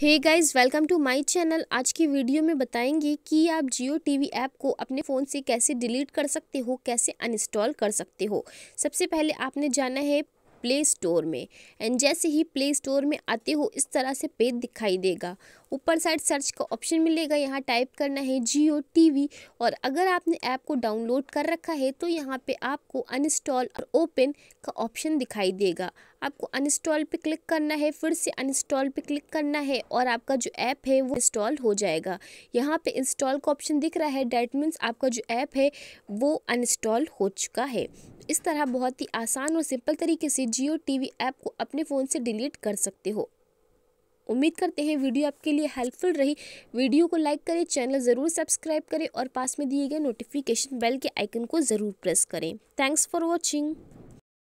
hey guys welcome to my channel आज की video में बताएंगे कि आप जियो टीवी ऐप को अपने फ़ोन से कैसे डिलीट कर सकते हो कैसे अनइंस्टॉल कर सकते हो सबसे पहले आपने जाना है प्ले स्टोर में एंड जैसे ही प्ले स्टोर में आते हो इस तरह से पेज दिखाई देगा ऊपर साइड सर्च का ऑप्शन मिलेगा यहाँ टाइप करना है जियो टी और अगर आपने ऐप को डाउनलोड कर रखा है तो यहाँ पे आपको अनइंस्टॉल और ओपन का ऑप्शन दिखाई देगा आपको अनइंस्टॉल पे क्लिक करना है फिर से अनइंस्टॉल पे क्लिक करना है और आपका जो ऐप है वो इंस्टॉल हो जाएगा यहाँ पे इंस्टॉल का ऑप्शन दिख रहा है डैट मीन्स आपका जो ऐप है वो अनइंस्टॉल हो चुका है इस तरह बहुत ही आसान और सिंपल तरीके से जियो टी ऐप को अपने फ़ोन से डिलीट कर सकते हो उम्मीद करते हैं वीडियो आपके लिए हेल्पफुल रही वीडियो को लाइक करें चैनल ज़रूर सब्सक्राइब करें और पास में दिए गए नोटिफिकेशन बेल के आइकन को ज़रूर प्रेस करें थैंक्स फॉर वॉचिंग